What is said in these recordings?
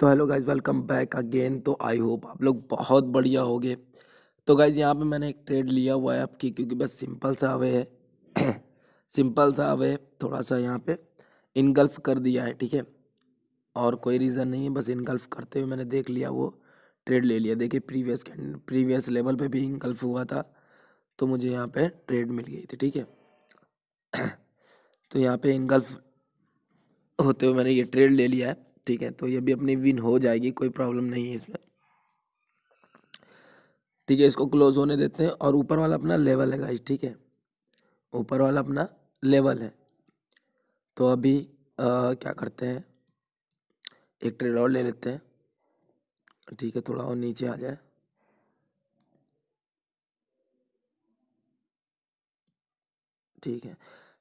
तो hello guys welcome back again तो I hope आप लोग बहुत बढ़िया हो गए तो गाइज यहाँ पे मैंने एक ट्रेड लिया हुआ है आपकी क्योंकि बस सिंपल सा हुए है सिंपल सा हुए थोड़ा सा यहाँ पे इनगल्फ कर दिया है ठीक है और कोई रीज़न नहीं है बस इनगल्फ करते हुए मैंने देख लिया वो ट्रेड ले लिया देखिए प्रीवियस प्रीवियस लेवल पर भी इनगल्फ हुआ था तो मुझे यहाँ पर ट्रेड मिल गई थी ठीक है तो यहाँ पर इनगल्फ होते हुए मैंने ये ट्रेड ले लिया है ठीक है तो ये भी अपनी विन हो जाएगी कोई प्रॉब्लम नहीं है इसमें ठीक है इसको क्लोज होने देते हैं और ऊपर वाला अपना लेवल है गाइज ठीक है ऊपर वाला अपना लेवल है तो अभी आ, क्या करते हैं एक ट्रेड और ले लेते हैं ठीक है थोड़ा और नीचे आ जाए ठीक है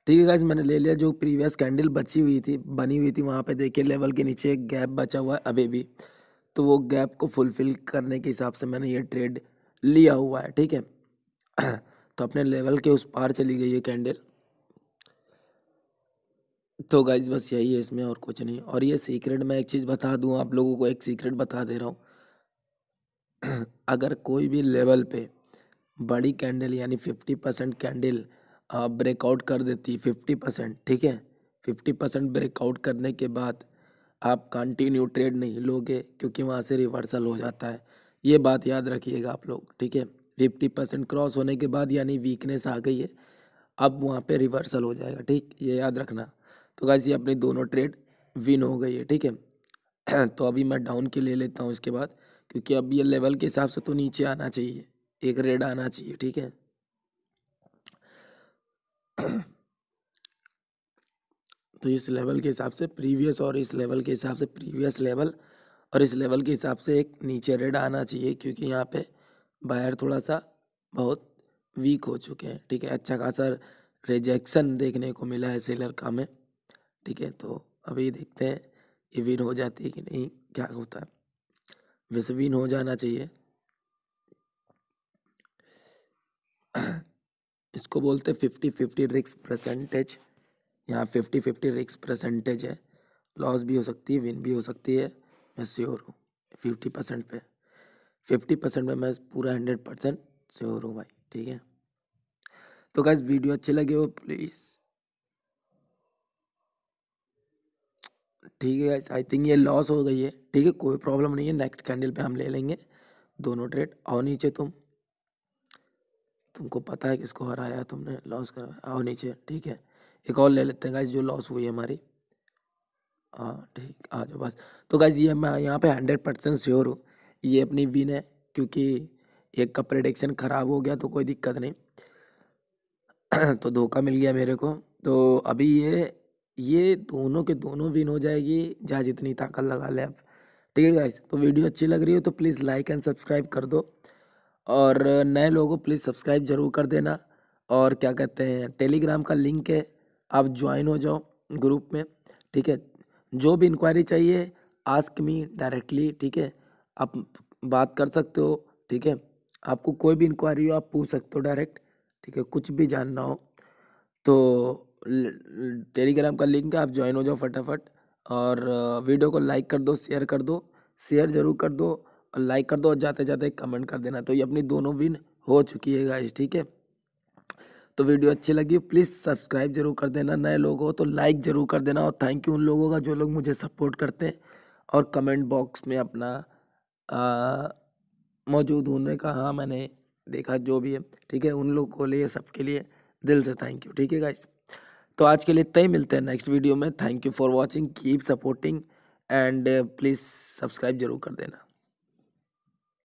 ठीक है गाइज मैंने ले लिया जो प्रीवियस कैंडल बची हुई थी बनी हुई थी वहाँ पे देखिए लेवल के नीचे एक गैप बचा हुआ है अभी भी तो वो गैप को फुलफिल करने के हिसाब से मैंने ये ट्रेड लिया हुआ है ठीक है तो अपने लेवल के उस पार चली गई है कैंडल तो गाइज बस यही है इसमें और कुछ नहीं और ये सीक्रेट मैं एक चीज़ बता दूँ आप लोगों को एक सीक्रेट बता दे रहा हूँ अगर कोई भी लेवल पे बड़ी कैंडल यानी फिफ्टी परसेंट कैंडल ब्रेकआउट कर देती है फिफ्टी परसेंट ठीक है फिफ्टी परसेंट ब्रेकआउट करने के बाद आप कंटिन्यू ट्रेड नहीं लोगे क्योंकि वहाँ से रिवर्सल हो जाता है ये बात याद रखिएगा आप लोग ठीक है फिफ्टी परसेंट क्रॉस होने के बाद यानी वीकनेस आ गई है अब वहाँ पे रिवर्सल हो जाएगा ठीक ये याद रखना तो कैसे अपनी दोनों ट्रेड विन हो गई है ठीक है तो अभी मैं डाउन के ले लेता हूँ इसके बाद क्योंकि अब ये लेवल के हिसाब से तो नीचे आना चाहिए एक रेड आना चाहिए ठीक है तो इस लेवल के हिसाब से प्रीवियस और इस लेवल के हिसाब से प्रीवियस लेवल और इस लेवल के हिसाब से एक नीचे रेड आना चाहिए क्योंकि यहाँ पे बायर थोड़ा सा बहुत वीक हो चुके हैं ठीक है अच्छा खासा रिजेक्शन देखने को मिला है सेलर का में ठीक है तो अभी देखते हैं ये विन हो जाती है कि नहीं क्या होता है वैसे विन हो जाना चाहिए इसको बोलते फिफ्टी फिफ्टी रिक्स परसेंटेज यहाँ फिफ्टी फिफ्टी रिक्स परसेंटेज है लॉस भी हो सकती है विन भी हो सकती है मैं श्योर हूँ फिफ्टी परसेंट पे फिफ्टी परसेंट में मैं पूरा हंड्रेड परसेंट श्योर हूँ भाई ठीक है तो क्या वीडियो अच्छी लगे हो प्लीज़ ठीक है आई थिंक ये लॉस हो गई है ठीक है कोई प्रॉब्लम नहीं है नेक्स्ट कैंडल पे हम ले लेंगे दोनों ट्रेड आओ नीचे तुम तुमको पता है किसको हराया तुमने लॉस करवाया आओ नीचे ठीक है एक और ले लेते हैं गाइज जो लॉस हुई है हमारी हाँ ठीक आ जाओ बस तो गाइज ये मैं यहाँ पे हंड्रेड परसेंट श्योर हूँ ये अपनी विन है क्योंकि एक का प्रडिक्शन ख़राब हो गया तो कोई दिक्कत नहीं तो धोखा मिल गया मेरे को तो अभी ये ये दोनों के दोनों विन हो जाएगी जहाँ जितनी ताकत लगा ले आप ठीक है गाइज तो वीडियो अच्छी लग रही हो तो प्लीज़ लाइक एंड सब्सक्राइब कर दो और नए लोगों प्लीज़ सब्सक्राइब ज़रूर कर देना और क्या कहते हैं टेलीग्राम का लिंक है आप ज्वाइन हो जाओ ग्रुप में ठीक है जो भी इंक्वायरी चाहिए आस्क मी डायरेक्टली ठीक है आप बात कर सकते हो ठीक है आपको कोई भी इंक्वायरी हो आप पूछ सकते हो डायरेक्ट ठीक है कुछ भी जानना हो तो टेलीग्राम का लिंक है आप ज्वाइन हो जाओ फटाफट और वीडियो को लाइक कर दो शेयर कर दो शेयर ज़रूर कर दो और लाइक कर दो और जाते जाते कमेंट कर देना तो ये अपनी दोनों विन हो चुकी है गाइस ठीक है तो वीडियो अच्छी लगी प्लीज़ सब्सक्राइब जरूर कर देना नए लोग हो तो लाइक ज़रूर कर देना और थैंक यू उन लोगों का जो लोग मुझे सपोर्ट करते हैं और कमेंट बॉक्स में अपना मौजूद होने का हाँ मैंने देखा जो भी है ठीक है उन लोग को लिए सबके लिए दिल से थैंक यू ठीक है गाइस तो आज के लिए तय मिलते हैं नेक्स्ट वीडियो में thank you for watching keep supporting and please subscribe जरूर कर देना